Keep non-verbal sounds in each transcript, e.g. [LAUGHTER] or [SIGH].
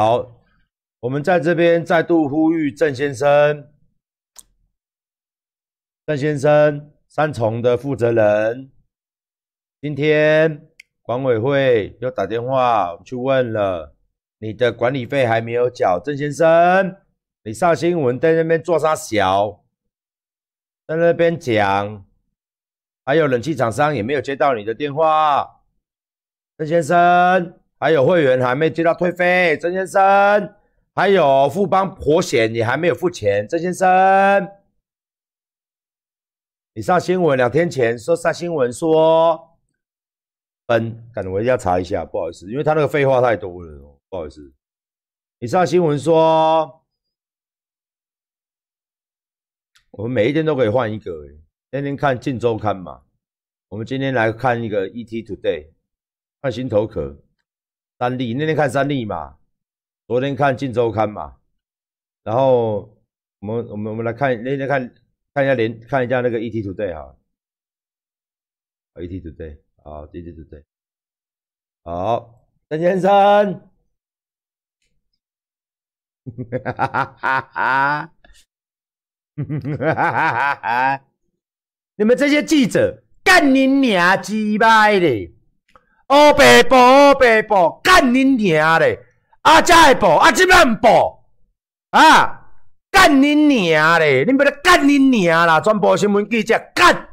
好，我们在这边再度呼吁郑先生，郑先生三重的负责人，今天管委会又打电话去问了，你的管理费还没有缴，郑先生，你上新闻在那边做啥小，在那边讲，还有冷气厂商也没有接到你的电话，郑先生。还有会员还没接到退费，曾先生；还有富邦活险你还没有付钱，曾先生。你上新闻两天前说上新闻说，笨，可能我要查一下，不好意思，因为他那个废话太多了不好意思。你上新闻说，我们每一天都可以换一个，天天看《劲周刊》嘛。我们今天来看一个《ET Today》，看《心头壳》。三立那天看三立嘛，昨天看《晋周刊》嘛，然后我们我们我们来看，那天看看一下连看一下那个 ET 团队哈，ET 团队好，ET 团队好，陈先生，哈哈哈哈哈哈，哈哈哈哈，你们这些记者干你娘鸡巴的，哦，巴伯欧巴伯。干恁娘嘞！啊，这会报啊，这不报啊！干恁娘嘞！恁别个干恁娘啦，全部新闻记者干！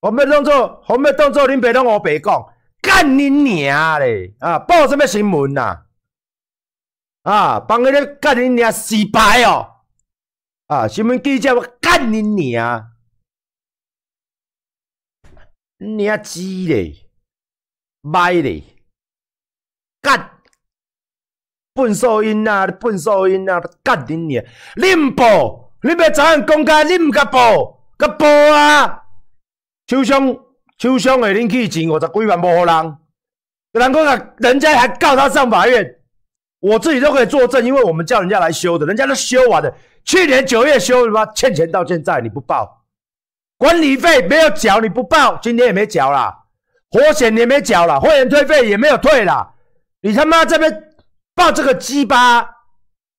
我们当作，我们当作恁别拢我白讲干恁娘嘞！啊，报什么新闻呐？啊，帮伊个干恁娘洗白哦！啊，新闻记者干恁娘，你啊，鸡嘞，歹嘞！干，垃圾音呐、啊，垃圾音呐、啊！干你娘！你唔报，你要怎样公开？你唔甲报，甲报啊！受伤，受伤的恁去钱五十几万，无好人。难讲啊，人家还告他上法院。我自己都可以作证，因为我们叫人家来修的，人家都修完了，去年九月修，他妈欠钱到现在你不报，管理费没有缴你不报，今天也没缴了，保险也没缴了，会员退费也没有退了。你他妈这边报这个鸡巴，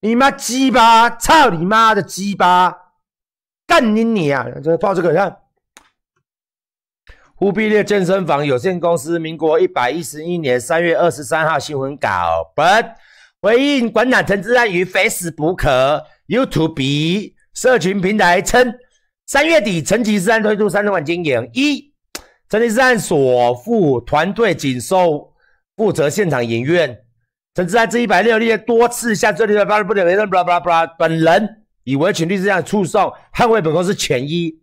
你妈鸡巴，操你妈的鸡巴，干你你啊！这报这个看，忽必烈健身房有限公司民国一百一十一年三月二十三号新闻稿，本回应馆长陈志安于 Facebook、YouTube 社群平台称，三月底陈吉思案推出三万经营，一陈吉思案所付团队仅收。负责现场营运。陈志在这一百六，十也多次向这里的法律部点雷拉巴拉本人以维权律师这样诉讼，捍卫本公司权益。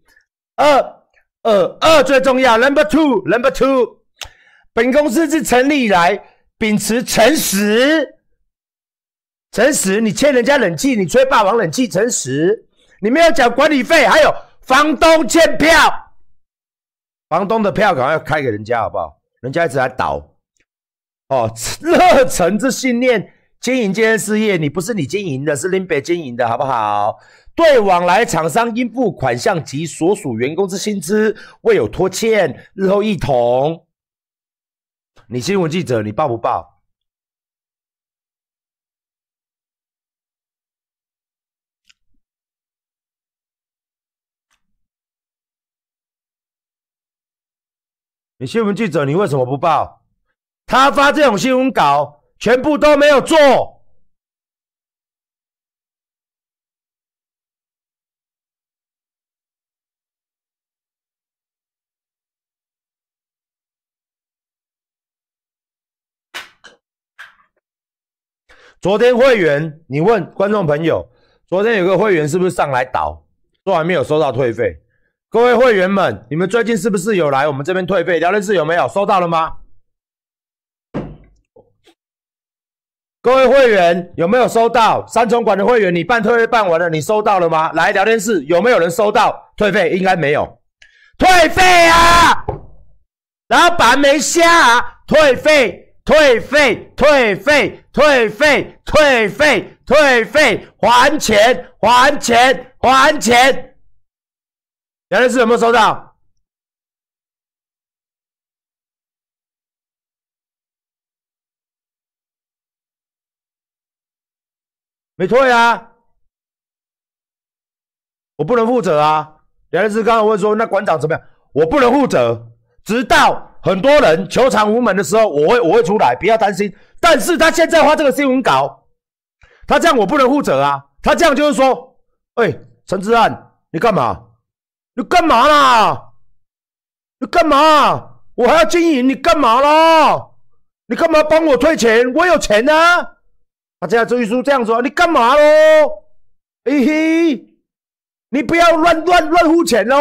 二二二最重要，Number Two，Number Two，本公司自成立以来秉持诚实，诚实。你欠人家冷气，你吹霸王冷气，诚实。你没有缴管理费，还有房东欠票，房东的票赶快要开给人家，好不好？人家一直在倒。哦，[LAUGHS] 热忱之信念，经营健身事业，你不是你经营的，是林北经营的，好不好？对往来厂商应付款项及所属员工之薪资，未有拖欠，日后一同。你新闻记者，你报不报？你新闻记者，你为什么不报？他发这种新闻稿，全部都没有做。昨天会员，你问观众朋友，昨天有个会员是不是上来倒，说还没有收到退费？各位会员们，你们最近是不是有来我们这边退费？聊天室有没有收到了吗？各位会员有没有收到三重馆的会员？你办退费办完了，你收到了吗？来聊天室有没有人收到退费？应该没有，退费啊！老板没下，退费退费退费退费退费退费，还钱还钱还钱！聊天室有没有收到？没退啊，我不能负责啊。杨律师刚刚问说：“那馆长怎么样？”我不能负责，直到很多人求偿无门的时候，我会我会出来，不要担心。但是他现在发这个新闻稿，他这样我不能负责啊。他这样就是说：“哎，陈志安，你干嘛？你干嘛啦？你干嘛？我还要经营，你干嘛啦？你干嘛帮我退钱？我有钱啊。”把这家周易叔这样说：“你干嘛喽？嘿嘿，你不要乱乱乱付钱喽！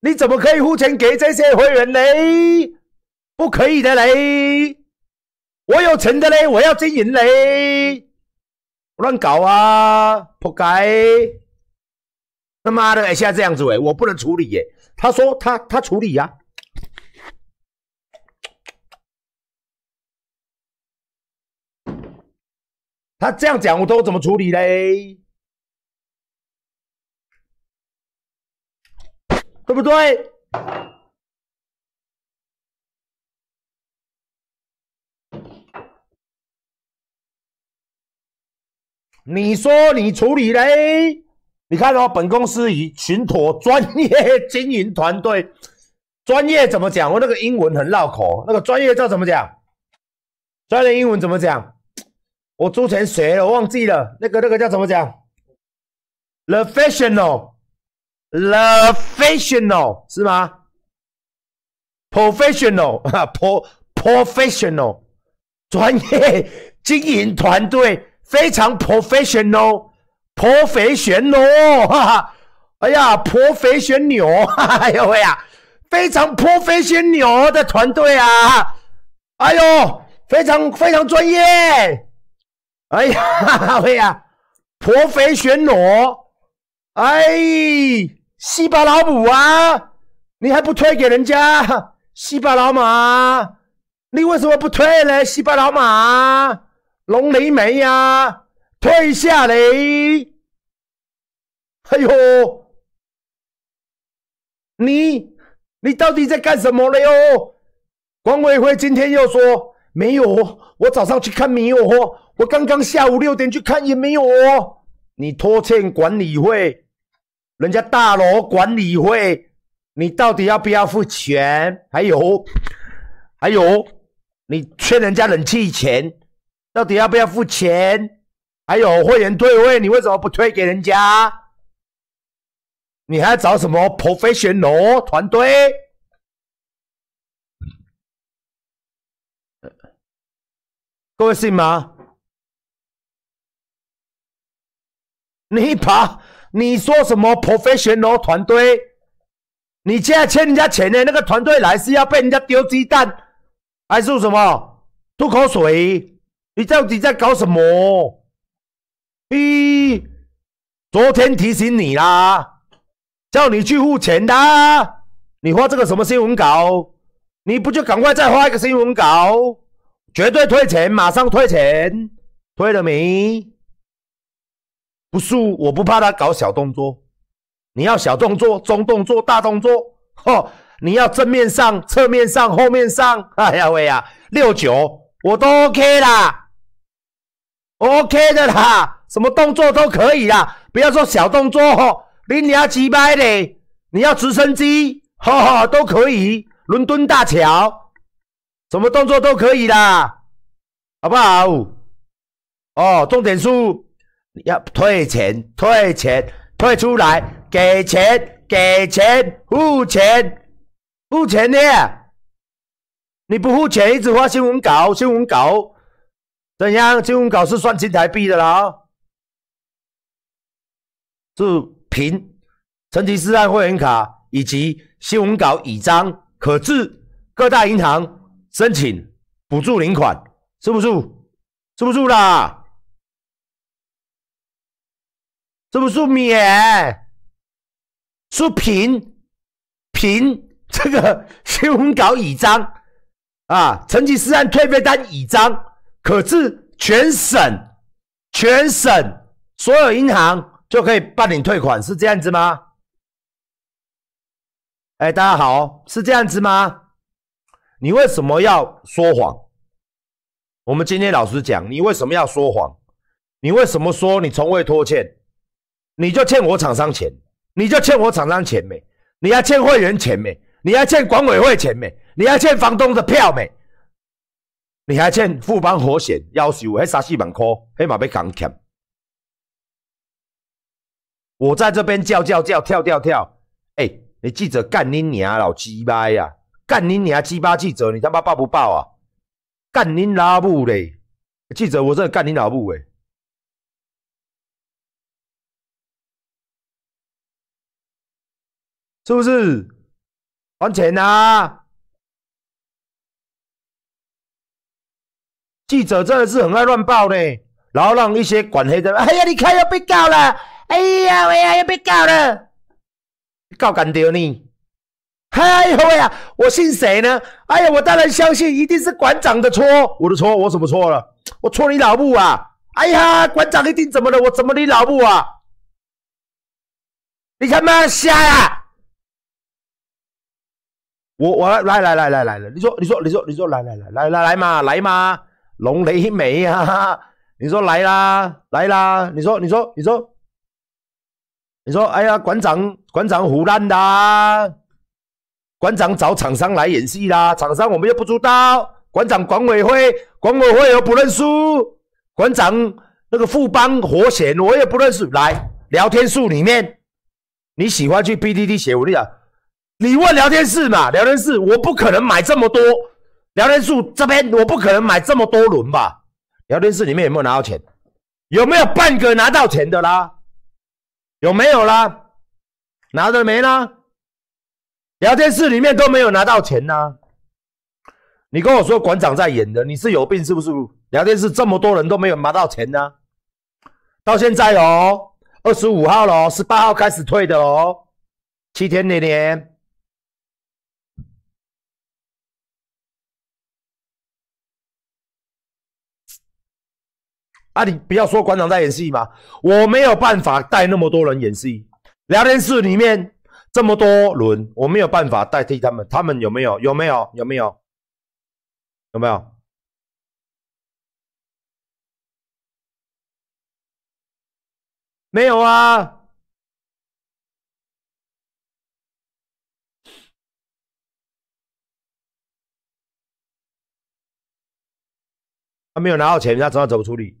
你怎么可以付钱给这些会员嘞？不可以的嘞！我有钱的嘞，我要经营嘞，乱搞啊，破街！他妈的，现在这样子哎，我不能处理哎。他说他他处理呀。”他这样讲，我都怎么处理嘞？对不对？你说你处理嘞？你看哦，本公司以群妥专业经营团队，专业怎么讲？我那个英文很绕口，那个专业叫怎么讲？专业英文怎么讲？我租成谁了，我忘记了那个那个叫怎么讲？The professional，the professional 是吗？Professional，哈，pro professional，专业经营团队非常 professional，professional，哎呀，professional，哎呦喂呀，非常 professional 的团队啊，哎呦，非常非常专业。哎呀，哈哈威呀，婆肥选裸，哎，西巴老母啊，你还不推给人家？[LAUGHS] 西巴老马，你为什么不推呢？西巴老马，龙雷梅呀，推下嘞！哎呦，你你到底在干什么嘞哟？管委会今天又说没有，我早上去看没有货。我刚刚下午六点去看也没有哦。你拖欠管理费，人家大楼管理费，你到底要不要付钱？还有，还有，你欠人家冷气钱，到底要不要付钱？还有会员退位，你为什么不推给人家？你还找什么 professional 团队？各位信吗？你把你说什么 professional 团队？你现在欠人家钱的那个团队来是要被人家丢鸡蛋，还是什么吐口水？你到底在搞什么？咦，昨天提醒你啦，叫你去付钱的，你发这个什么新闻稿？你不就赶快再发一个新闻稿？绝对退钱，马上退钱，退了没？不是，我不怕他搞小动作。你要小动作、中动作、大动作，吼！你要正面上、侧面上、后面上，哎呀喂呀，六九我都 OK 啦，OK 的啦，什么动作都可以啦，不要说小动作吼，你你要几百的，你要直升机，哈哈，都可以，伦敦大桥，什么动作都可以啦，好不好？哦，重点数要退钱，退钱，退出来给钱，给钱，付钱，付钱呢？你不付钱，一直发新闻稿，新闻稿怎样？新闻稿是算金台币的啦！是凭成吉思汗会员卡以及新闻稿一张，可至各大银行申请补助领款，是不是？是不是啦！这不是免说平平，这个新闻稿已章啊，成吉思汗退费单已章，可是全省全省所有银行就可以办理退款，是这样子吗？哎，大家好，是这样子吗？你为什么要说谎？我们今天老实讲，你为什么要说谎？你为什么说你从未拖欠？你就欠我厂商钱，你就欠我厂商钱没？你还欠会员钱没？你还欠管委会钱没？你还欠房东的票没？你还欠副帮火险幺九还三四万块，那嘛被扛欠。我在这边叫叫叫跳跳跳，哎，你记者干你娘老鸡巴呀！干你娘鸡巴记者，你他妈报不报啊？干你老母嘞！记者，我真干你老母哎！是不是？还钱啊！记者真的是很爱乱报呢，然后让一些管黑的，哎呀，你看又被告了，哎呀，哎呀又被告了，告干掉你！哎呀，喂呀，我信谁呢？哎呀，我当然相信，一定是馆长的错，我的错，我怎么错了？我错你老母啊！哎呀，馆长一定怎么了？我怎么你老母啊？你他妈瞎呀！我我来来来来来来，你说你说你说你说来来来来来来嘛来嘛龙雷梅啊，[LAUGHS] 你说来啦来啦，你说你说你说你说哎呀馆长馆长胡乱的，啊，馆长找厂商来演戏啦，厂商我们又不知道，馆长管委会管委会又不认输，馆长那个副帮火险我也不认识，来聊天室里面你喜欢去 B D D 写我跟你讲。你问聊天室嘛？聊天室，我不可能买这么多。聊天室这边，我不可能买这么多轮吧？聊天室里面有没有拿到钱？有没有半个拿到钱的啦？有没有啦？拿的没啦？聊天室里面都没有拿到钱呢。你跟我说馆长在演的，你是有病是不是？聊天室这么多人都没有拿到钱呢？到现在哦，二十五号了，十八号开始退的哦，七天连连。啊！你不要说馆长在演戏嘛？我没有办法带那么多人演戏，聊天室里面这么多轮，我没有办法代替他们。他们有没有？有没有？有没有？有没有？没有啊！他没有拿到钱，他知道怎么处理。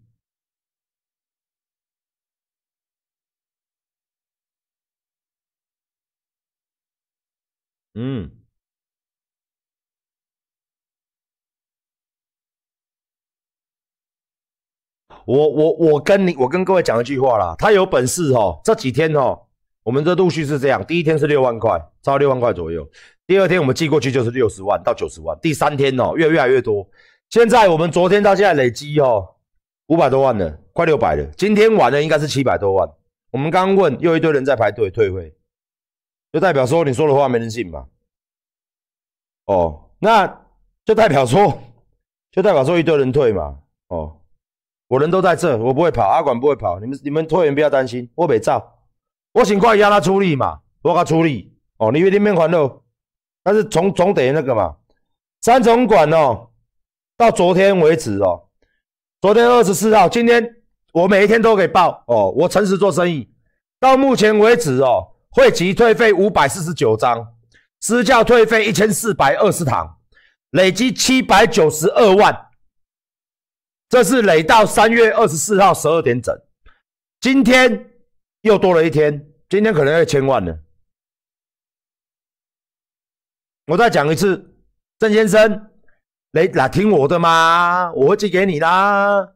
我我我跟你我跟各位讲一句话啦，他有本事哦，这几天哦，我们的陆续是这样，第一天是六万块，超六万块左右，第二天我们寄过去就是六十万到九十万，第三天哦越越来越多，现在我们昨天到现在累积哦五百多万了，快六百了，今天晚了应该是七百多万，我们刚刚问又一堆人在排队退会，就代表说你说的话没人信嘛？哦，那就代表说，就代表说一堆人退嘛？哦。我人都在这，我不会跑，阿管不会跑，你们你们拖延不要担心。我没照，我尽快压他出力嘛，我给他出力。哦，你有定面还喽。但是总总得那个嘛，三总管哦，到昨天为止哦，昨天二十四号，今天我每一天都给报哦，我诚实做生意。到目前为止哦，汇集退费五百四十九张，私教退费一千四百二十堂，累积七百九十二万。这是累到三月二十四号十二点整，今天又多了一天，今天可能要千万了。我再讲一次，郑先生，来来听我的嘛，我会寄给你啦。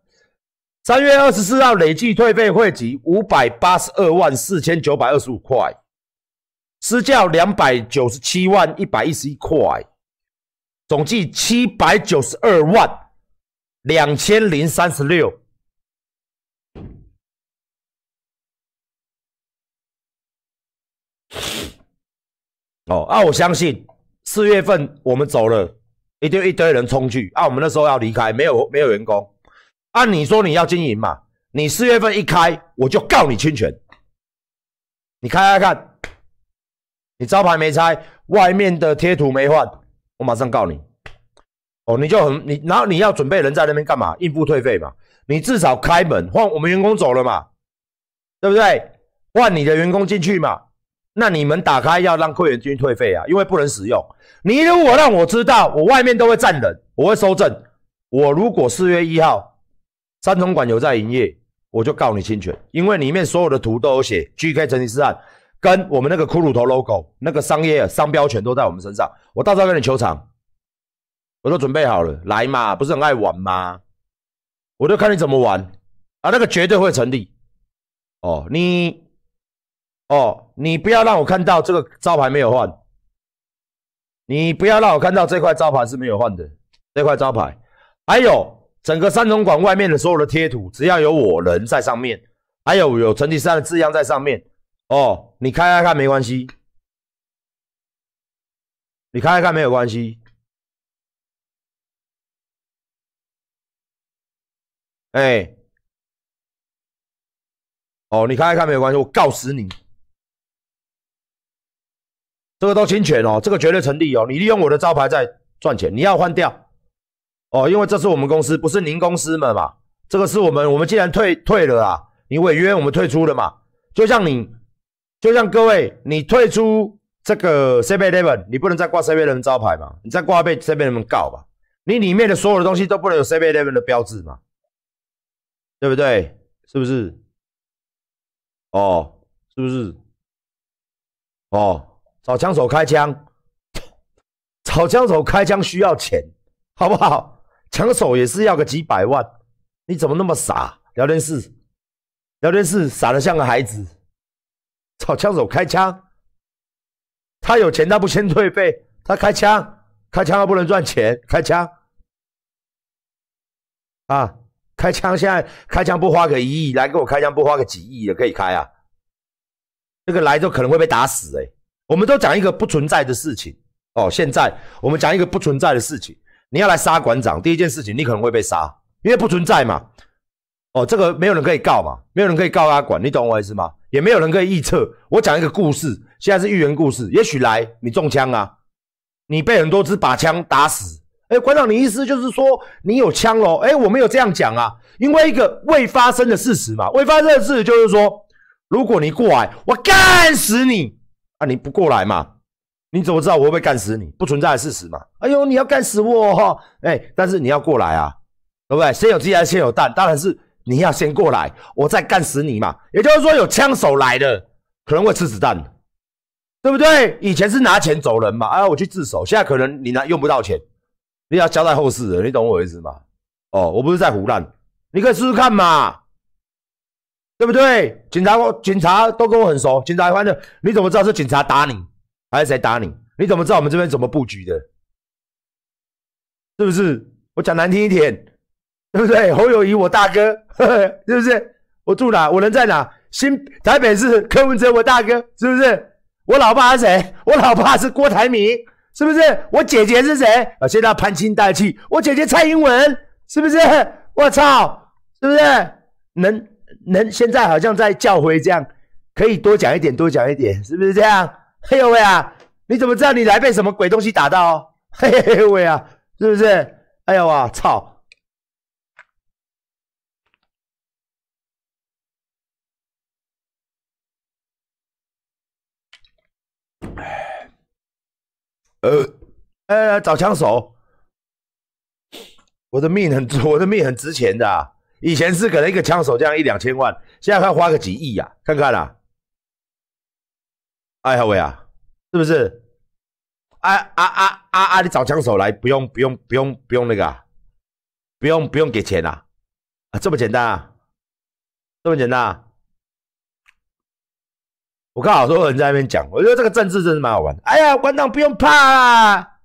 三月二十四号累计退费汇集五百八十二万四千九百二十五块，私教两百九十七万一百一十一块，总计七百九十二万。两千零三十六。哦，啊，我相信四月份我们走了一堆一堆人冲去啊，我们那时候要离开，没有没有员工。按你说你要经营嘛，你四月份一开我就告你侵权。你开开看，你招牌没拆，外面的贴图没换，我马上告你。哦，你就很你，然后你要准备人在那边干嘛应付退费嘛？你至少开门，换我们员工走了嘛，对不对？换你的员工进去嘛？那你们打开要让会员进去退费啊，因为不能使用。你如果让我知道我外面都会站人，我会收证。我如果四月一号三通馆有在营业，我就告你侵权，因为里面所有的图都有写 GK 成吉思汗，跟我们那个骷髅头 logo 那个商业商标权都在我们身上。我到时候跟你求偿。我都准备好了，来嘛，不是很爱玩吗？我就看你怎么玩啊，那个绝对会成立。哦，你，哦，你不要让我看到这个招牌没有换，你不要让我看到这块招牌是没有换的，这块招牌，还有整个三龙馆外面的所有的贴图，只要有我人在上面，还有有陈启山的字样在上面。哦，你开开看没关系，你开开看没有关系。哎，哦，你看一看没有关系，我告死你！这个都侵权哦，这个绝对成立哦。你利用我的招牌在赚钱，你要换掉哦，因为这是我们公司，不是您公司嘛？这个是我们，我们既然退退了啊，你违约，我们退出了嘛。就像你，就像各位，你退出这个 CBA Eleven，你不能再挂 CBA Eleven 招牌嘛？你再挂被 CBA Eleven 告吧？你里面的所有的东西都不能有 CBA Eleven 的标志嘛？对不对？是不是？哦，是不是？哦，找枪手开枪，找枪手开枪需要钱，好不好？枪手也是要个几百万，你怎么那么傻？聊天室，聊天室傻的像个孩子，找枪手开枪，他有钱，他不先退费，他开枪，开枪又不能赚钱，开枪，啊？开枪！现在开枪不花个一亿，来给我开枪不花个几亿的可以开啊？这个来就可能会被打死哎！我们都讲一个不存在的事情哦。现在我们讲一个不存在的事情，你要来杀馆长，第一件事情你可能会被杀，因为不存在嘛。哦，这个没有人可以告嘛，没有人可以告阿管，你懂我意思吗？也没有人可以预测。我讲一个故事，现在是寓言故事，也许来你中枪啊，你被很多只把枪打死。哎，馆长，你意思就是说你有枪喽？哎，我没有这样讲啊，因为一个未发生的事实嘛。未发生的事实就是说，如果你过来，我干死你啊！你不过来嘛？你怎么知道我会不会干死你？不存在的事实嘛。哎呦，你要干死我哈！哎，但是你要过来啊，对不对？先有鸡还是先有蛋？当然是你要先过来，我再干死你嘛。也就是说，有枪手来的可能会吃子弹，对不对？以前是拿钱走人嘛。哎，我去自首，现在可能你拿用不到钱。你要交代后事了，你懂我意思吗？哦，我不是在胡乱，你可以试试看嘛，对不对？警察，警察都跟我很熟，警察反的，你怎么知道是警察打你，还是谁打你？你怎么知道我们这边怎么布局的？是不是？我讲难听一点，对不对？侯友谊，我大哥，是不是？我住哪？我人在哪？新台北市柯文哲，我大哥，是不是？我老爸是谁？我老爸是郭台铭。是不是我姐姐是谁？啊，现在攀亲带气，我姐姐蔡英文，是不是？我操，是不是？能能，现在好像在教诲这样，可以多讲一点，多讲一点，是不是这样？嘿呦喂啊！你怎么知道你来被什么鬼东西打到？嘿嘿嘿，喂啊，是不是？哎呦哇，操！呃呃，找枪手，我的命很，我的命很值钱的。以前是可能一个枪手这样一两千万，现在看花个几亿呀，看看啊。哎呀喂啊，是不是？哎啊啊啊啊！你找枪手来，不用不用不用不用那个，啊，不用不用给钱啊！啊，这么简单啊，这么简单。啊。我看好多人在那边讲，我觉得这个政治真的蛮好玩。哎呀，国民不用怕啦，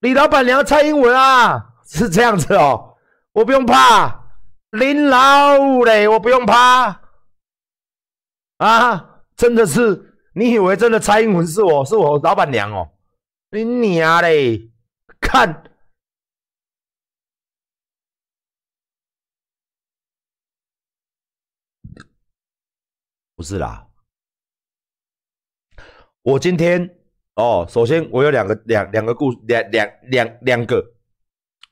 李老板娘蔡英文啊，是这样子哦，我不用怕，林老嘞，我不用怕，啊，真的是，你以为真的蔡英文是我是我老板娘哦，你娘嘞，看，不是啦。我今天哦，首先我有两个两两个故两两两两个，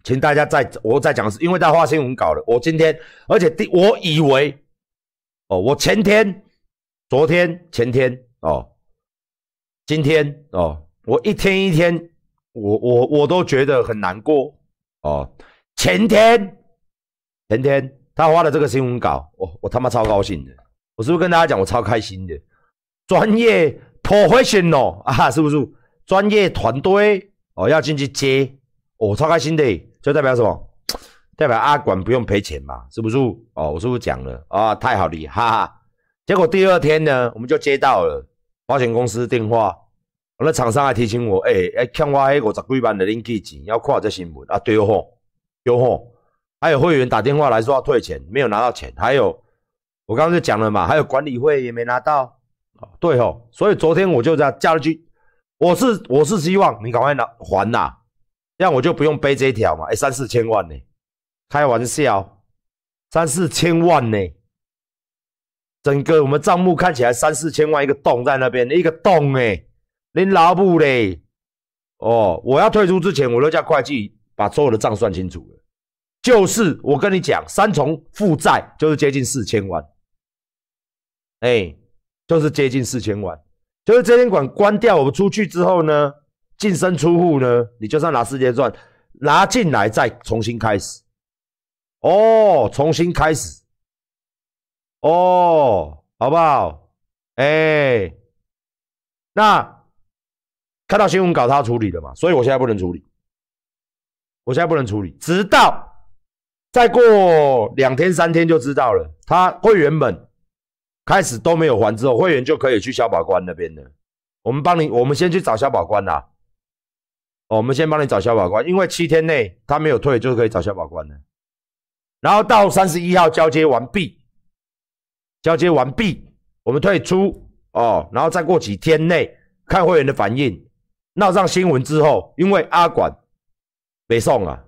请大家再我再讲是，因为他发新闻稿了。我今天，而且第我以为哦，我前天、昨天、前天哦，今天哦，我一天一天，我我我都觉得很难过哦。前天前天他发了这个新闻稿，我我他妈超高兴的，我是不是跟大家讲我超开心的？专业。破坏型咯啊，[LAUGHS] 是不是？专业团队哦，要进去接，哦，超开心的，就代表什么？代表阿管不用赔钱嘛，是不是？哦，我是不是讲了啊？太好了，哈哈。结果第二天呢，我们就接到了保险公司电话，我那厂商还提醒我，哎哎，欠我那五十几万的零钱，要看这新闻啊，对吼，对吼。还有会员打电话来说要退钱，没有拿到钱，还有我刚刚就讲了嘛，还有管理费也没拿到。对吼，所以昨天我就这样加了句，我是我是希望你赶快拿还呐，这样我就不用背这条嘛。哎，三四千万呢，开玩笑，三四千万呢，整个我们账目看起来三四千万一个洞在那边，一个洞哎，您老不嘞？哦，我要退出之前，我都叫会计把所有的账算清楚了。就是我跟你讲，三重负债就是接近四千万，哎。就是接近四千万，就是这间馆关掉，我出去之后呢，净身出户呢，你就算拿四千赚，拿进来再重新开始，哦，重新开始，哦，好不好？哎，那看到新闻稿他处理了嘛，所以我现在不能处理，我现在不能处理，直到再过两天三天就知道了，他会员本。开始都没有还之后，会员就可以去消保官那边了。我们帮你，我们先去找消保官啦、哦，我们先帮你找消保官，因为七天内他没有退，就可以找消保官了。然后到三十一号交接完毕，交接完毕，我们退出哦。然后再过几天内看会员的反应，闹上新闻之后，因为阿管被送啊，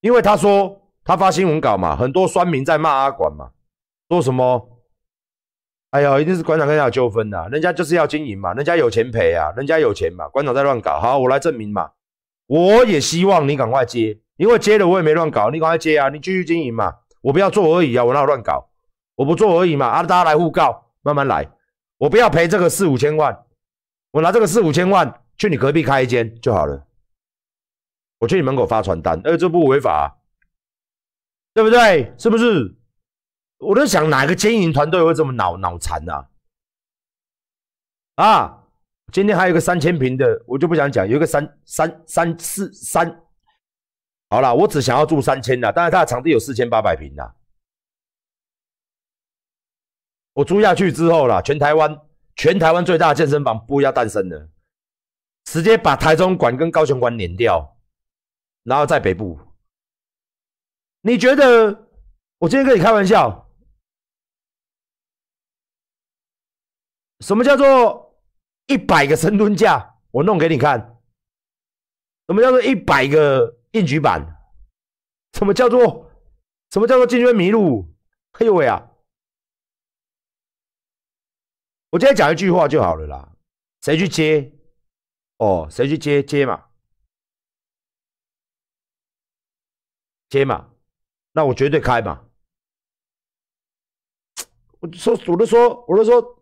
因为他说他发新闻稿嘛，很多酸民在骂阿管嘛，说什么？哎呀，一定是馆长跟人家纠纷呐，人家就是要经营嘛，人家有钱赔啊，人家有钱嘛，馆长在乱搞，好，我来证明嘛，我也希望你赶快接，因为接了我也没乱搞，你赶快接啊，你继续经营嘛，我不要做而已啊，我那乱搞，我不做而已嘛，啊，大家来互告，慢慢来，我不要赔这个四五千万，我拿这个四五千万去你隔壁开一间就好了，我去你门口发传单，呃，这不违法，对不对？是不是？我在想，哪个经营团队会这么脑脑残呢？啊，今天还有个三千平的，我就不想讲。有一个三三三四三，好了，我只想要住三千的，但是他的场地有四千八百平的。我租下去之后了，全台湾全台湾最大的健身房不要诞生了，直接把台中馆跟高雄馆碾掉，然后在北部。你觉得？我今天跟你开玩笑。什么叫做一百个深蹲架？我弄给你看。什么叫做一百个硬举板？什么叫做什么叫做进去迷路？哎呦喂啊！我今天讲一句话就好了啦。谁去接？哦，谁去接接嘛？接嘛？那我绝对开嘛！我说我都说我都说。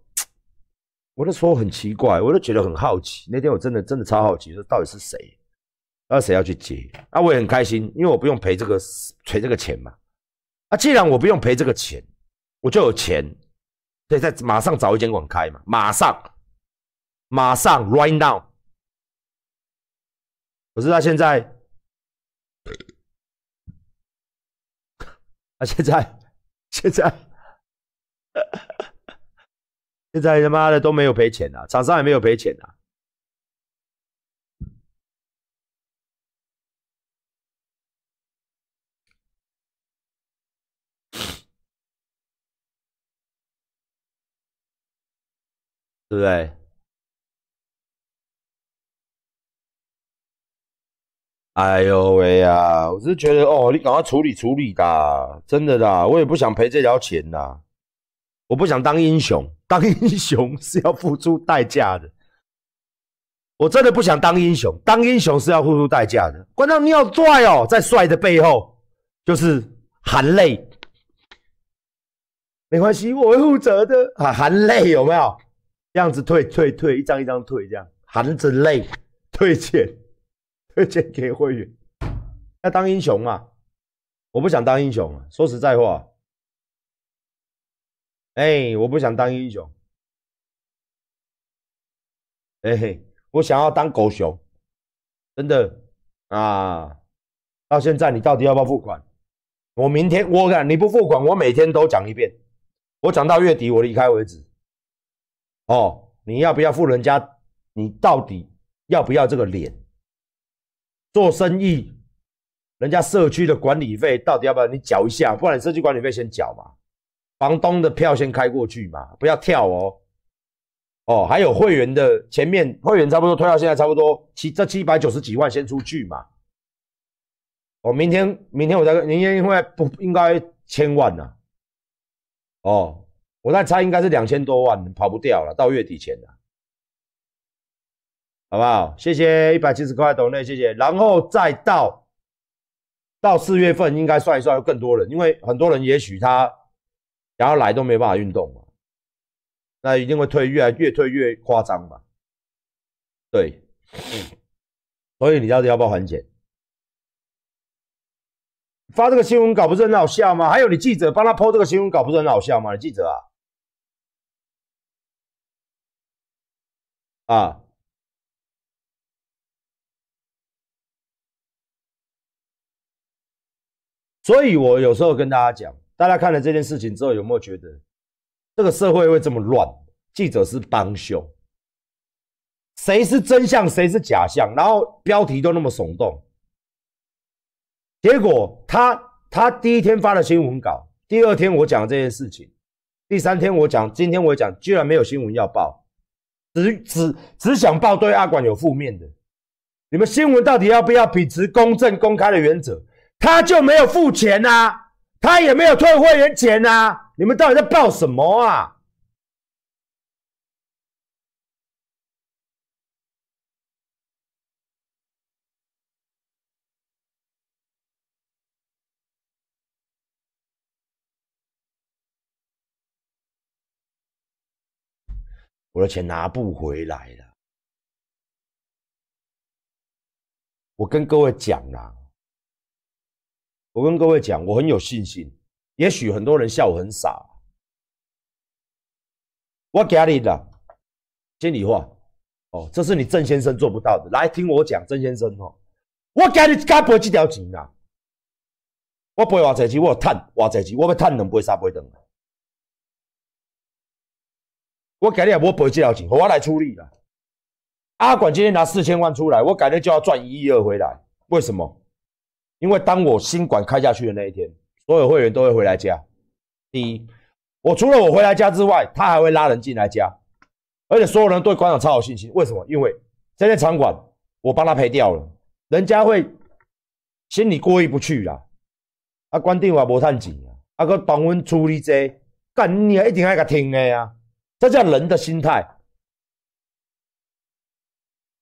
我都候很奇怪，我都觉得很好奇。那天我真的真的超好奇，说到底是谁？那谁要去接？啊，我也很开心，因为我不用赔这个赔这个钱嘛。啊，既然我不用赔这个钱，我就有钱，对，在马上找一间馆开嘛，马上，马上，right now。可是他现在，那现在，现在。现在他妈的都没有赔钱啊，厂商也没有赔钱啊。对不对？哎呦喂呀！我是觉得哦，你赶快处理处理的，真的啦，我也不想赔这条钱啦，我不想当英雄。当英雄是要付出代价的，我真的不想当英雄。当英雄是要付出代价的。馆长你好帅哦，在帅的背后就是含泪，没关系，我会负责的啊。含泪有没有？这样子退退退，一张一张退，这样含着泪退钱，退钱给会员。要当英雄啊，我不想当英雄啊。说实在话。哎，我不想当英雄。哎、嘿，我想要当狗熊，真的啊！到现在你到底要不要付款？我明天我看你不付款，我每天都讲一遍。我讲到月底我离开为止。哦，你要不要付人家？你到底要不要这个脸？做生意，人家社区的管理费到底要不要？你缴一下，不然社区管理费先缴嘛。房东的票先开过去嘛，不要跳哦，哦，还有会员的前面会员差不多推到现在差不多七这七百九十几万先出去嘛，哦，明天明天我再明天应该不应该千万了，哦，我在猜应该是两千多万，跑不掉了，到月底前了，好不好？谢谢一百七十块以内谢谢，然后再到到四月份应该算一算更多人，因为很多人也许他。然后来都没办法运动嘛，那一定会退，越越退越夸张嘛。对，所以你到底要不要还钱？发这个新闻稿不是很好笑吗？还有你记者帮他剖这个新闻稿不是很好笑吗？你记者啊？啊。所以我有时候跟大家讲。大家看了这件事情之后，有没有觉得这个社会会这么乱？记者是帮凶，谁是真相，谁是假象，然后标题都那么耸动。结果他他第一天发了新闻稿，第二天我讲这件事情，第三天我讲，今天我讲，居然没有新闻要报，只只只想报对阿管有负面的。你们新闻到底要不要秉持公正、公开的原则？他就没有付钱啊！他也没有退会员钱啊！你们到底在报什么啊？我的钱拿不回来了，我跟各位讲啊！我跟各位讲，我很有信心。也许很多人笑我很傻。我给你的，心里话，哦，这是你郑先生做不到的。来听我讲，郑先生哦，我给你敢赔这条钱啦？我赔话债钱，我要赚话债钱，我要赚两倍三倍的。我加你也要赔这条钱，我来处理啦。阿管今天拿四千万出来，我改天就要赚一亿二回来。为什么？因为当我新馆开下去的那一天，所有会员都会回来加。第一，我除了我回来加之外，他还会拉人进来加，而且所有人对馆长超有信心。为什么？因为这些场馆我帮他赔掉了，人家会心里过意不去啊。啊，关弟我无趁钱啊，啊，佮帮阮处理这，干你啊，一定爱佮听的啊。这叫人的心态。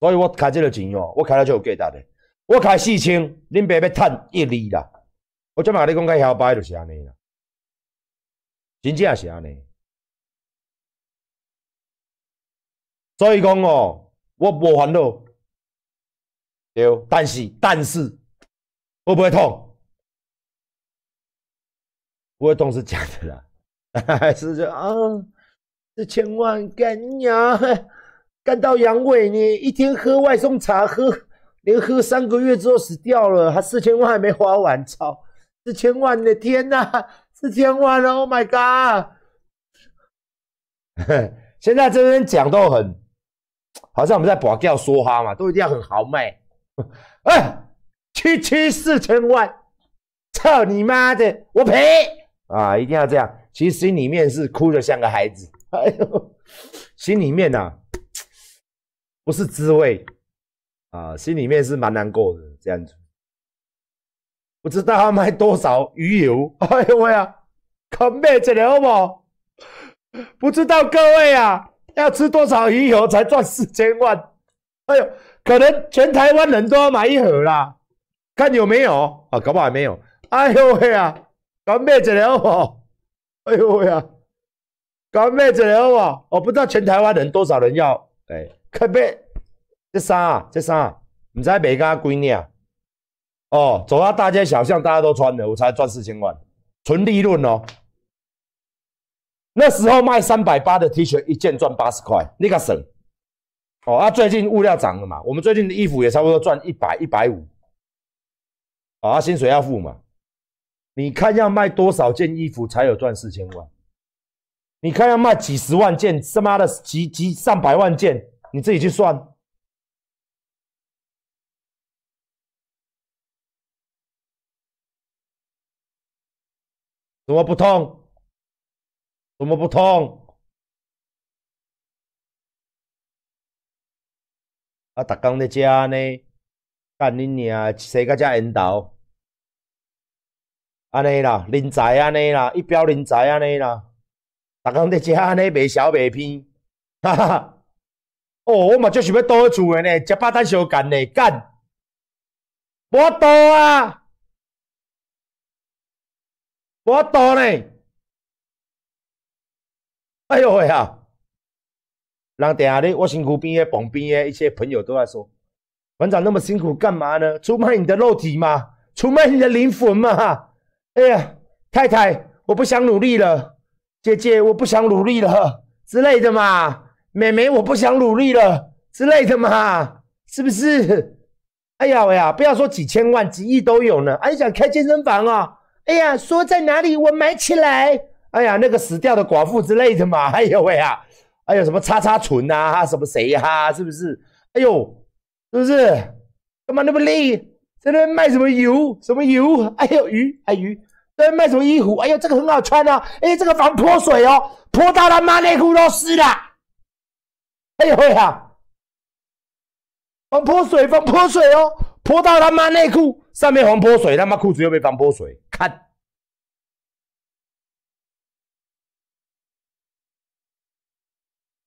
所以我开这个钱哦，我开了就有给大的。我开四千，恁爸要趁一二啦！我即日甲你讲，开招摆就是安尼啦，真正是安尼。所以讲哦，我无烦恼，对，但是但是，会不会痛，不会痛是假的啦，是啊，是千万干呀，干到阳痿呢，一天喝外送茶喝。连喝三个月之后死掉了，他四千万还没花完，操！四千万的天哪，四千万 o h my god！[LAUGHS] 现在这边讲都很，好像我们在把调说他嘛，都一定要很豪迈。[LAUGHS] 哎，区区四千万，操你妈的，我赔啊！一定要这样，其实心里面是哭的像个孩子，[LAUGHS] 哎呦，心里面呐，不是滋味。啊，心里面是蛮难过，的这样子，不知道要卖多少鱼油。[LAUGHS] 哎呦喂啊，干杯，再来哦，不不知道各位啊，要吃多少鱼油才赚四千万？哎呦，可能全台湾人都要买一盒啦，看有没有啊？搞好怕没有。哎呦喂啊，干杯，再来哦，不哎呦喂啊，干杯，再来哦，不我不知道全台湾人多少人要，哎，干杯。这衫啊，这衫啊，你猜卖价几尼啊？哦，走到大街小巷，大家都穿的，我才赚四千万，纯利润哦。那时候卖三百八的 T 恤，一件赚八十块，你个省。哦啊，最近物料涨了嘛，我们最近的衣服也差不多赚一百一百五。啊，薪水要付嘛。你看要卖多少件衣服才有赚四千万？你看要卖几十万件，他妈的几几上百万件，你自己去算。怎么不通？怎么不通？啊！大家在吃呢，干恁娘，谁个遮引导？安尼啦，人才安尼啦，一表人才安尼啦，逐工在遮安尼，卖小卖片，哈哈！哦，我嘛就想要倒去厝的呢，食饱蛋相干呢，干，不倒啊。我多呢，哎呦喂啊！人当下呢，我辛苦边诶，旁边诶一些朋友都在说，馆长那么辛苦干嘛呢？出卖你的肉体吗？出卖你的灵魂吗？哎呀，太太，我不想努力了；姐姐，我不想努力了之类的嘛；妹妹，我不想努力了之类的嘛，是不是？哎呀喂啊！不要说几千万、几亿都有呢，还想开健身房啊？哎呀，说在哪里我买起来。哎呀，那个死掉的寡妇之类的嘛。[LAUGHS] 哎呦喂啊，哎有什么叉叉唇啊，什么谁呀，是不是？哎呦，是不是？干嘛那么累，在那卖什么油？什么油？哎呦，鱼，哎鱼，在那卖什么衣服？哎呦，这个很好穿啊，哎，这个防泼水哦，泼到他妈内裤都湿了。哎呦喂啊，防泼水，防泼水哦。泼到他妈内裤上面防泼水，他妈裤子又被防泼水，看！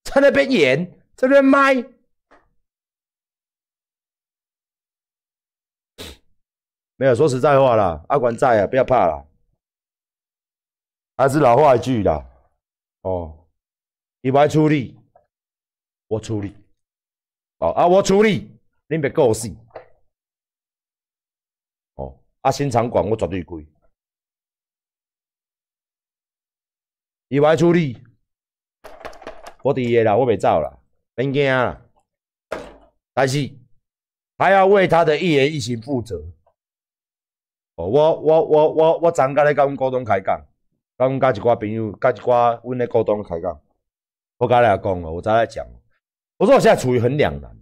在那边演，在那边卖，没有说实在话啦，阿管在啊，不要怕啦，还是老话一句啦，哦，你爱处理，我处理，哦啊，我处理，你别我死。啊！新场馆我绝对贵，伊外处理，我第一啦，我袂走啦，免惊啦。但是还要为他的一言一行负责。哦，我我我我我昨仔咧跟阮股东开讲，跟阮加一寡朋友跟一寡阮咧股东开讲，我甲你来讲哦，我昨仔来讲，我说我现在处于很两难，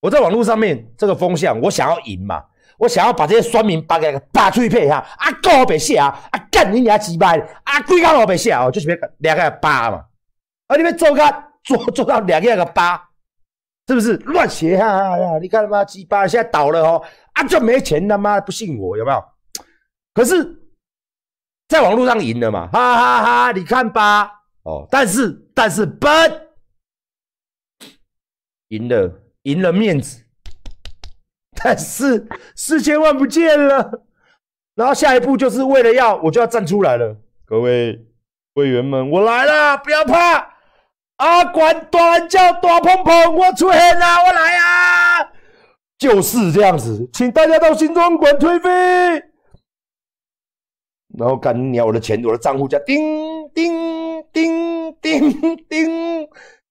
我在网络上面这个风向，我想要赢嘛。我想要把这些酸民扒八扒出一片哈啊够白写啊啊干你娘几把啊几间我白写哦，就是两个八嘛，啊你们做咖做做到两个扒，八，是不是乱写哈？你看他妈几巴，现在倒了哦，啊就没钱妈的不信我有没有？可是，在网络上赢了嘛，哈哈哈！你看吧，哦，但是但是不赢了，赢了面子。[LAUGHS] 但是四千万不见了，然后下一步就是为了要我就要站出来了，各位会员们，我来了，不要怕，阿管大叫大碰碰，我出现啦，我来啊，就是这样子，请大家到新庄馆退费，然后干鸟我的钱，我的账户叫叮叮叮叮叮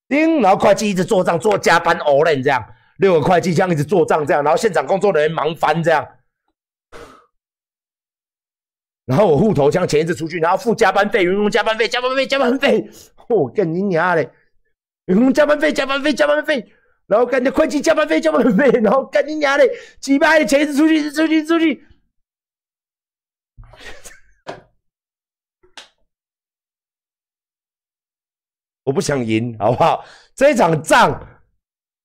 叮，然后会计一直做账做加班熬夜这样。六个会计这样一直做账，这样，然后现场工作人员忙翻，这样，然后我户头像钱一直出去，然后付加班费，员工加班费，加班费，加班费，我干你娘嘞！员工加班费，加班费，加班费，然后干你娘嘞！几百钱一次出去，出去，出去！[LAUGHS] 我不想赢，好不好？这一场仗。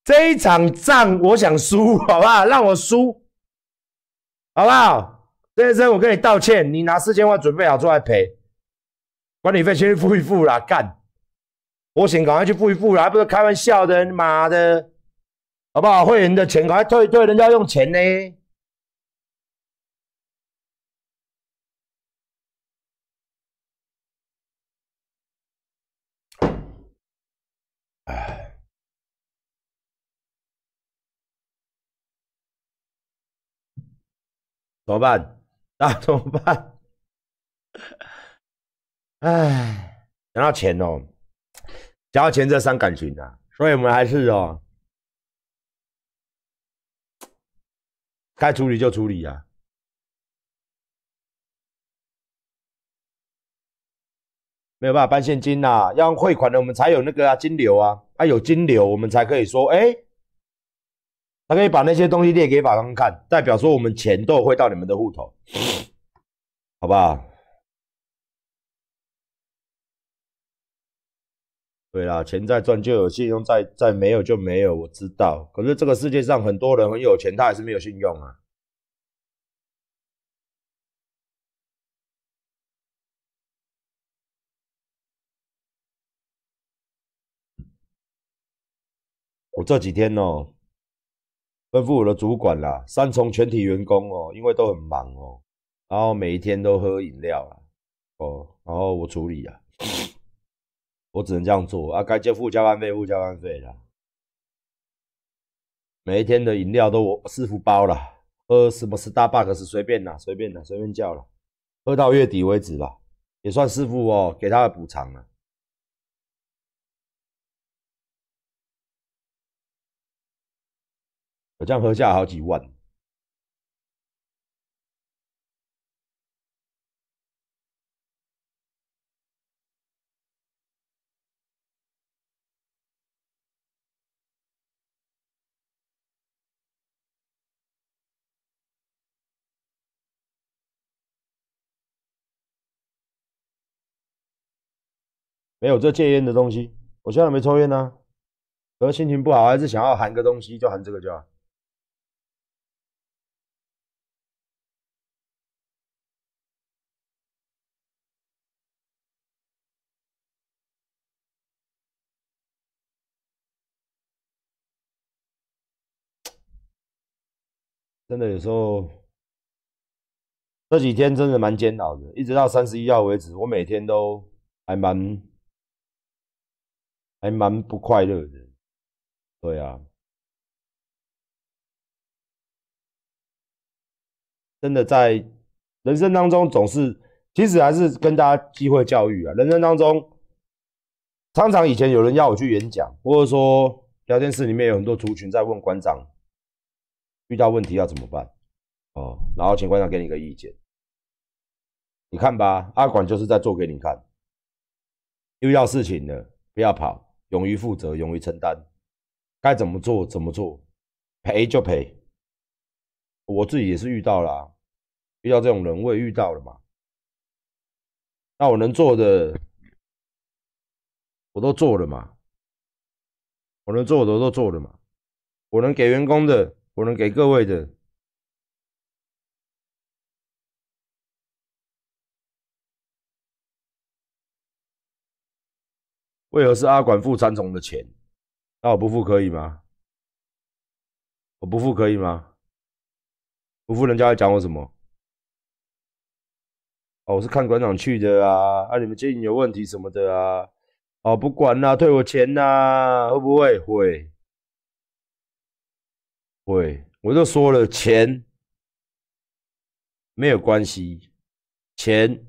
这一场仗我想输，好不好？让我输，好不好？郑先生，我跟你道歉，你拿四千万准备好出来赔，管理费先付一付了，干！我先赶快去付一付了，还不是开玩笑的，妈的，好不好？会员的钱赶快退一退，人家要用钱呢。怎么办？[LAUGHS] 那怎么办？唉，想要钱哦，想要钱这伤感情啊，所以我们还是哦，该处理就处理啊，没有办法办现金呐，要用汇款的，我们才有那个啊金流啊，啊有金流，我们才可以说哎。他可以把那些东西列给法官看，代表说我们钱都会到你们的户头，好不好？对啦，钱在赚就有信用，在在没有就没有。我知道，可是这个世界上很多人很有钱，他还是没有信用啊。我这几天喏。吩咐我的主管啦，三重全体员工哦，因为都很忙哦，然后每一天都喝饮料啊，哦，然后我处理啊，[COUGHS] 我只能这样做啊，该交付加班费付加班费啦。每一天的饮料都我师傅包了，喝什么 s t a r b u c k s 随便拿随便拿随便叫了，喝到月底为止吧，也算师傅哦给他的补偿了。这样合下好几万，没有这戒烟的东西。我现在没抽烟呢。可是心情不好，还是想要含个东西，就含这个就好。真的有时候，这几天真的蛮煎熬的，一直到三十一号为止，我每天都还蛮还蛮不快乐的。对啊，真的在人生当中总是，其实还是跟大家机会教育啊。人生当中，常常以前有人要我去演讲，或者说聊天室里面有很多族群在问馆长。遇到问题要怎么办？哦，然后请馆长给你个意见。你看吧，阿管就是在做给你看，又要事情了，不要跑，勇于负责，勇于承担，该怎么做怎么做，赔就赔。我自己也是遇到了，遇到这种人我也遇到了嘛。那我能做的我都做了嘛，我能做的我都做了嘛，我能给员工的。我能给各位的，为何是阿管付三虫的钱？那我不付可以吗？我不付可以吗？不付人家来讲我什么？哦，我是看馆长去的啊！啊，你们经营有问题什么的啊！哦，不管啦，退我钱啦，会不会？会。会，我都说了，钱没有关系，钱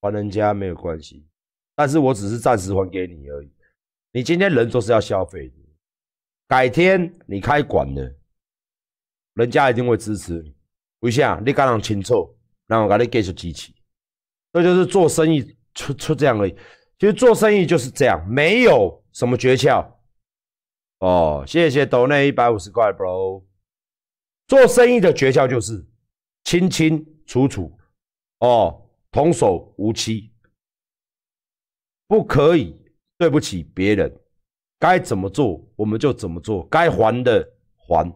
还人家没有关系，但是我只是暂时还给你而已。你今天人就是要消费的，改天你开馆了，人家一定会支持。你。为啥？你搞人清楚，后我给你继续支持。这就是做生意出出这样而已，其实做生意就是这样，没有什么诀窍。哦，谢谢抖内一百五十块，bro。做生意的诀窍就是清清楚楚，哦，童叟无欺，不可以对不起别人。该怎么做我们就怎么做，该还的还。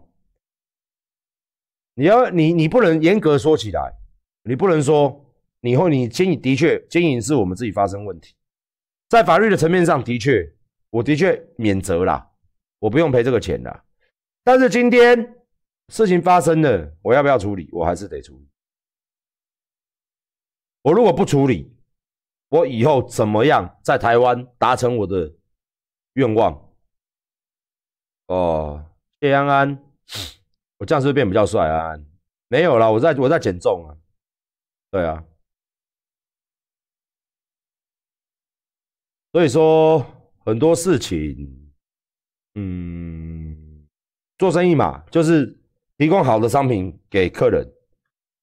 你要你你不能严格说起来，你不能说以后你经营的确经营是我们自己发生问题，在法律的层面上的确，我的确免责啦，我不用赔这个钱啦。但是今天。事情发生了，我要不要处理？我还是得处理。我如果不处理，我以后怎么样在台湾达成我的愿望？哦，谢安安，我这样是不是变比较帅？安安没有啦，我在我在减重啊。对啊，所以说很多事情，嗯，做生意嘛，就是。提供好的商品给客人，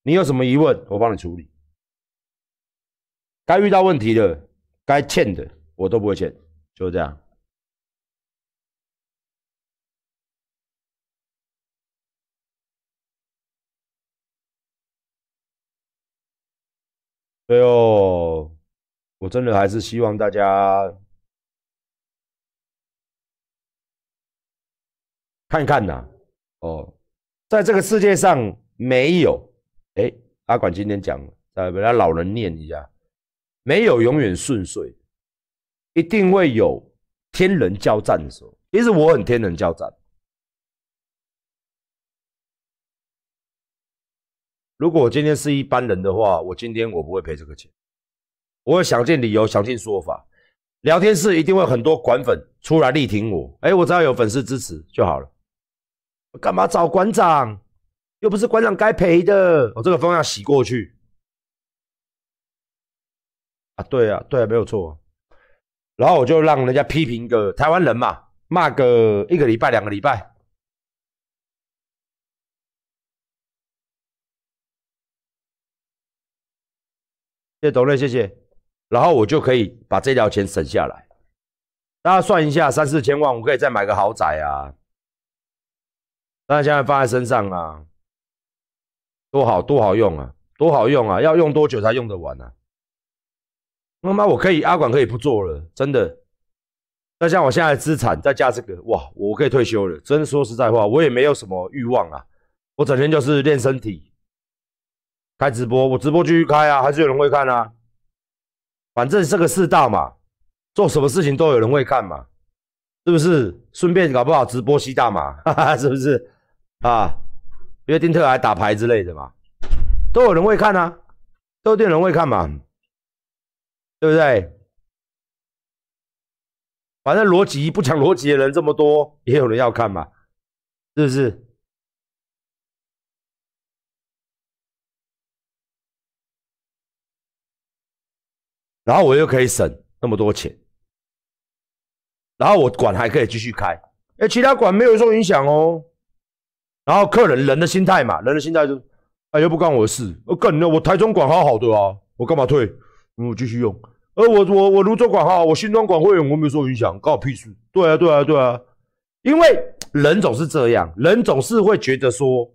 你有什么疑问，我帮你处理。该遇到问题的，该欠的，我都不会欠，就是这样。最后，我真的还是希望大家看看呐，哦。在这个世界上没有，哎，阿管今天讲，再家他老人念一下，没有永远顺遂，一定会有天人交战的时候。其实我很天人交战。如果我今天是一般人的话，我今天我不会赔这个钱，我会想尽理由，想尽说法。聊天室一定会很多管粉出来力挺我，哎，我只要有粉丝支持就好了。干嘛找馆长？又不是馆长该赔的。我这个方向洗过去。啊，对啊，对，没有错。然后我就让人家批评个台湾人嘛，骂个一个礼拜、两个礼拜。谢谢董瑞，谢谢。然后我就可以把这条钱省下来。大家算一下，三四千万，我可以再买个豪宅啊。那现在放在身上啊，多好多好用啊，多好用啊！要用多久才用得完呢？那么我可以阿管可以不做了，真的。那像我现在资产再加这个，哇，我可以退休了。真的说实在话，我也没有什么欲望啊，我整天就是练身体、开直播，我直播继续开啊，还是有人会看啊。反正这个世道嘛，做什么事情都有人会看嘛，是不是？顺便搞不好直播吸大麻，是不是？啊，约定特还打牌之类的嘛，都有人会看啊，都有人会看嘛，对不对？反正逻辑不讲逻辑的人这么多，也有人要看嘛，是不是？然后我又可以省那么多钱，然后我馆还可以继续开，哎，其他馆没有受影响哦。然后客人人的心态嘛，人的心态就，哎，又不干我的事，我干呢，我台中馆好好的啊，我干嘛退？我继续用。而我我我泸州馆好，我新庄馆会员我没有受影响，关我屁事？对啊，对啊，对啊，因为人总是这样，人总是会觉得说，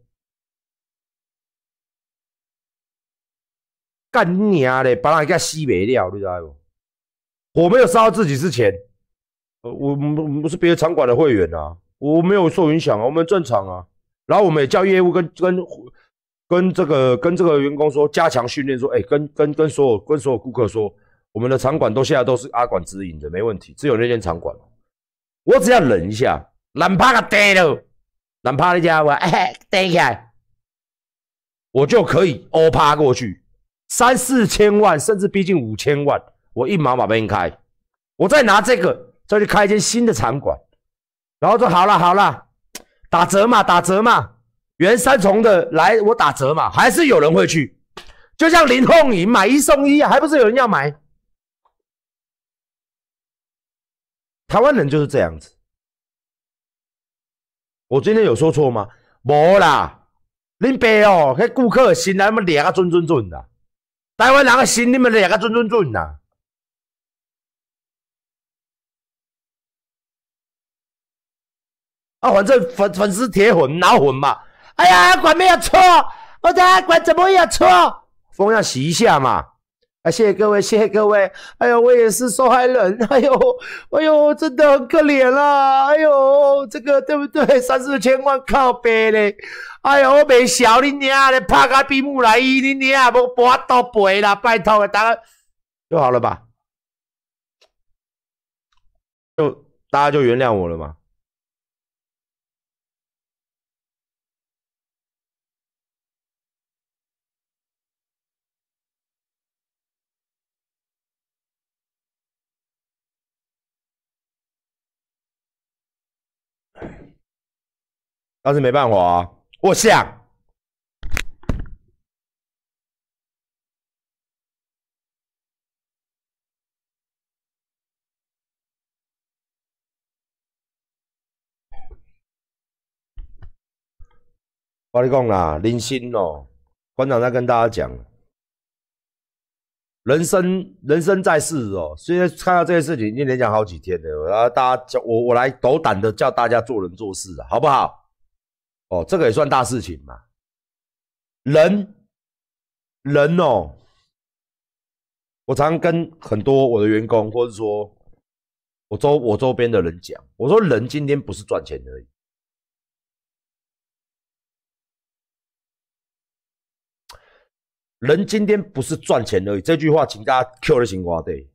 干你啊嘞，把人家吸没了，你知不？我没有烧自己之前，呃，我我我是别的场馆的会员啊，我没有受影响啊，我们正常啊。然后我们也叫业务跟跟跟这个跟这个员工说加强训练，说哎跟跟跟所有跟所有顾客说，我们的场馆都现在都是阿管指引的，没问题，只有那间场馆，我只要忍一下，难怕个地了，难怕的家伙，哎，蹲一下，我就可以欧趴过去，三四千万甚至逼近五千万，我一码码你开，我再拿这个再去开一间新的场馆，然后说好了好了。打折嘛，打折嘛，原三重的来我打折嘛，还是有人会去。就像林凤仪买一送一，还不是有人要买？台湾人就是这样子。我今天有说错吗？无啦，林北哦，那顾客心那么两个准准准的，台湾人的心，恁要两个准准准的。那反正粉粉丝铁粉拿粉嘛，哎呀，管没有错，我的管怎么有错？风要洗一下嘛。啊，谢谢各位，谢谢各位。哎呦，我也是受害人。哎呦，哎呦，真的很可怜啦。哎呦，这个对不对？三四千万靠背嘞。哎呦，我没少你娘的，拍个屏幕来，伊你娘不拨我倒背啦。拜托了，大家就好了吧？就大家就原谅我了吗？但是没办法，啊，我想，我你讲啦，人生哦，馆长在跟大家讲，人生人生在世哦，虽然看到这些事情已经连讲好几天了，后大家叫我我来斗胆的叫大家做人做事啊，好不好？哦，这个也算大事情嘛。人，人哦，我常跟很多我的员工，或者是说我周我周边的人讲，我说人今天不是赚钱而已，人今天不是赚钱而已。这句话，请大家 Q 的下。瓜对，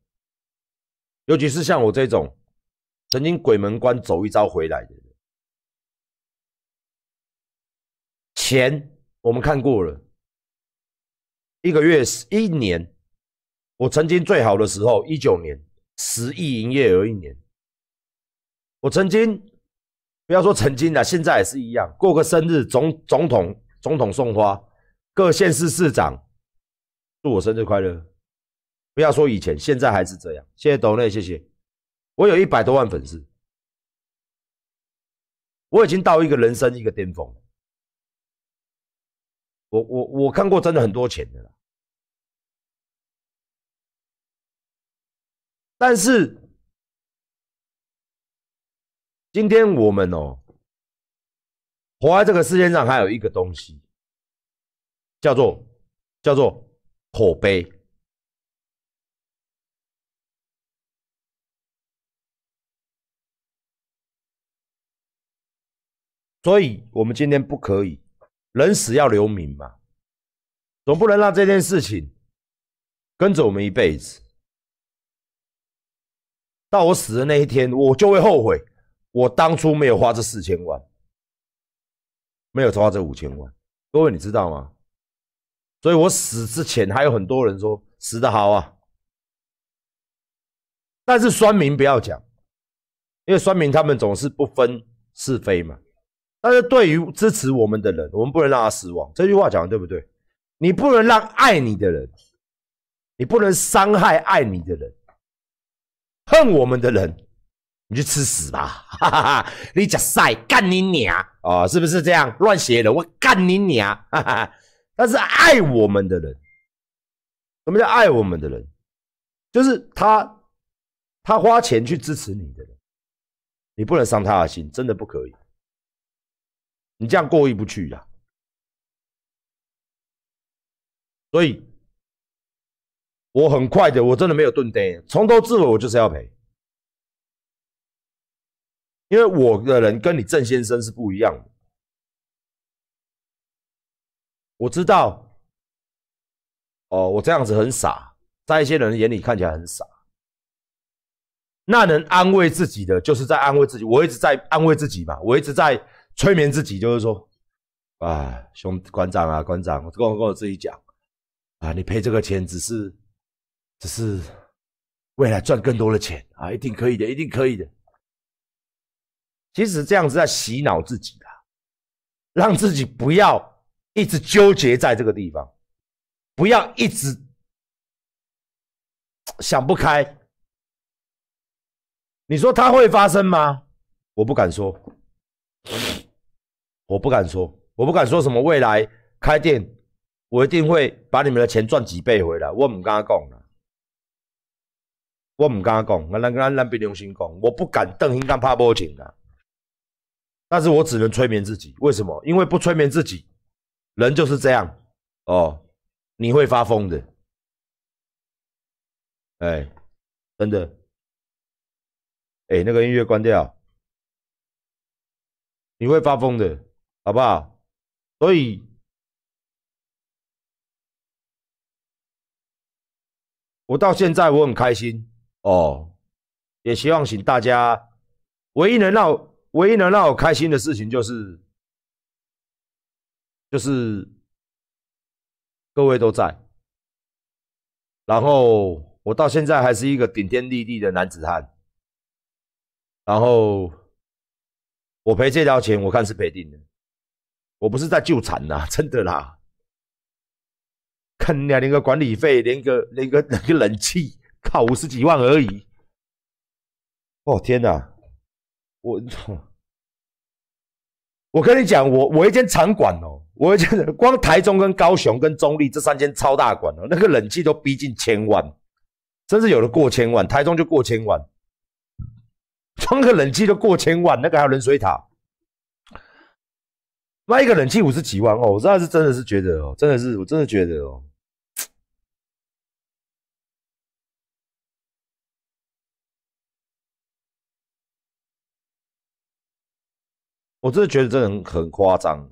尤其是像我这种曾经鬼门关走一遭回来的。钱我们看过了，一个月、一年，我曾经最好的时候，一九年十亿营业额一年。我曾经不要说曾经了，现在也是一样，过个生日，总总统、总统送花，各县市市长祝我生日快乐。不要说以前，现在还是这样。谢谢董内，谢谢。我有一百多万粉丝，我已经到一个人生一个巅峰。我我我看过真的很多钱的啦，但是今天我们哦活在这个世界上还有一个东西叫做叫做口碑。所以我们今天不可以。人死要留名嘛，总不能让这件事情跟着我们一辈子，到我死的那一天，我就会后悔，我当初没有花这四千万，没有花这五千万。各位你知道吗？所以我死之前，还有很多人说死的好啊，但是酸民不要讲，因为酸民他们总是不分是非嘛。但是对于支持我们的人，我们不能让他失望。这句话讲的对不对？你不能让爱你的人，你不能伤害爱你的人。恨我们的人，你去吃屎吧！哈哈哈你假屎干你娘啊！是不是这样乱写的？我干你娘！哈哈。但是爱我们的人，什么叫爱我们的人？就是他，他花钱去支持你的人，你不能伤他的心，真的不可以。你这样过意不去呀，所以，我很快的，我真的没有遁带，从头至尾我就是要赔，因为我的人跟你郑先生是不一样的，我知道，哦，我这样子很傻，在一些人眼里看起来很傻，那能安慰自己的，就是在安慰自己，我一直在安慰自己嘛，我一直在。催眠自己，就是说，啊，兄馆长啊，馆长，我跟我跟我自己讲，啊，你赔这个钱只是，只是未来赚更多的钱啊，一定可以的，一定可以的。其实这样子在洗脑自己啊，让自己不要一直纠结在这个地方，不要一直想不开。你说它会发生吗？我不敢说。[SNIFFS] 我不敢说，我不敢说什么未来开店，我一定会把你们的钱赚几倍回来。我唔敢讲啦，我唔敢讲，我难跟俺难别良心讲，我不敢瞪因刚怕报警啦。但是我只能催眠自己，为什么？因为不催眠自己，人就是这样哦，你会发疯的。哎，真的，哎，那个音乐关掉。你会发疯的，好不好？所以，我到现在我很开心哦，也希望请大家，唯一能让我、唯一能让我开心的事情就是，就是各位都在，然后我到现在还是一个顶天立地的男子汉，然后。我赔这条钱，我看是赔定了。我不是在救惨呐，真的啦。坑你连个管理费，连个连个 [LAUGHS] 连个冷气，靠五十几万而已。哦天哪！我操！我跟你讲，我我一间场馆哦，我一光台中跟高雄跟中立这三间超大馆哦，那个冷气都逼近千万，甚至有的过千万，台中就过千万。装个冷气都过千万，那个还有冷水塔，卖一个冷气五十几万哦，我真在是真的是觉得哦，真的是我真的觉得哦，我真的觉得这人很夸张。